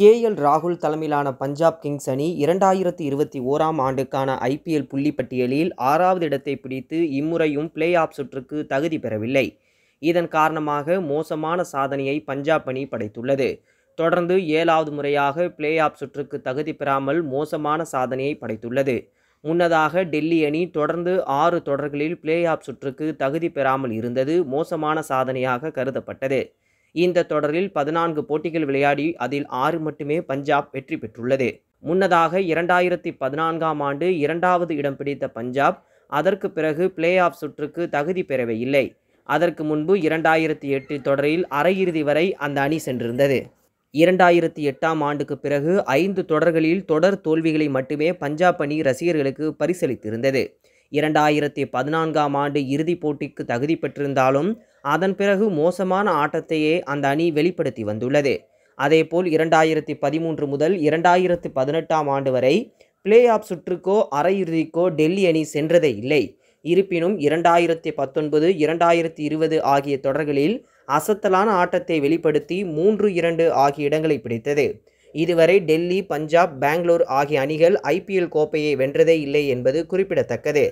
K L ராகுல் தலைமையிலான Punjab Kings அணி இரண்டாயிரத்தி இருபத்தி ஓராம் ஆண்டுக்கான ஐபிஎல் புள்ளிப்பட்டியலில் ஆறாவது இடத்தை பிடித்து இம்முறையும் பிளே ஆஃப் சுற்றுக்கு தகுதி பெறவில்லை இதன் காரணமாக மோசமான சாதனையை பஞ்சாப் அணி படைத்துள்ளது தொடர்ந்து ஏழாவது முறையாக பிளே ஆஃப் சுற்றுக்கு தகுதி பெறாமல் மோசமான சாதனையை படைத்துள்ளது முன்னதாக டெல்லி அணி தொடர்ந்து ஆறு தொடர்களில் பிளே ஆஃப் சுற்றுக்கு தகுதி பெறாமல் இருந்தது மோசமான சாதனையாக கருதப்பட்டது இந்த தொடரில் பதினான்கு போட்டிகள் விளையாடி அதில் ஆறு மட்டுமே பஞ்சாப் வெற்றி பெற்றுள்ளது முன்னதாக இரண்டாயிரத்தி பதினான்காம் ஆண்டு இரண்டாவது இடம் பிடித்த பஞ்சாப் அதற்கு பிறகு பிளே ஆஃப் சுற்றுக்கு தகுதி பெறவே இல்லை அதற்கு முன்பு இரண்டாயிரத்தி எட்டு தொடரில் அரையிறுதி வரை அந்த அணி சென்றிருந்தது இரண்டாயிரத்தி எட்டாம் ஆண்டுக்கு பிறகு ஐந்து தொடர்களில் தொடர் தோல்விகளை மட்டுமே பஞ்சாப் அணி ரசிகர்களுக்கு பரிசளித்திருந்தது இரண்டாயிரத்தி பதினான்காம் ஆண்டு இறுதிப் போட்டிக்கு தகுதி பெற்றிருந்தாலும் அதன் பிறகு மோசமான ஆட்டத்தையே அந்த அணி வெளிப்படுத்தி வந்துள்ளது அதேபோல் இரண்டாயிரத்தி பதிமூன்று முதல் இரண்டாயிரத்து பதினெட்டாம் ஆண்டு வரை பிளே ஆஃப் சுற்றுக்கோ அரையிறுதிக்கோ டெல்லி அணி சென்றதே இல்லை இருப்பினும் இரண்டாயிரத்தி பத்தொன்பது இரண்டாயிரத்தி இருபது ஆகிய தொடர்களில் அசத்தலான ஆட்டத்தை வெளிப்படுத்தி மூன்று இரண்டு ஆகிய இடங்களை பிடித்தது இதுவரை டெல்லி பஞ்சாப் பெங்களூர் ஆகிய அணிகள் ஐபிஎல் கோப்பையை வென்றதே இல்லை என்பது குறிப்பிடத்தக்கது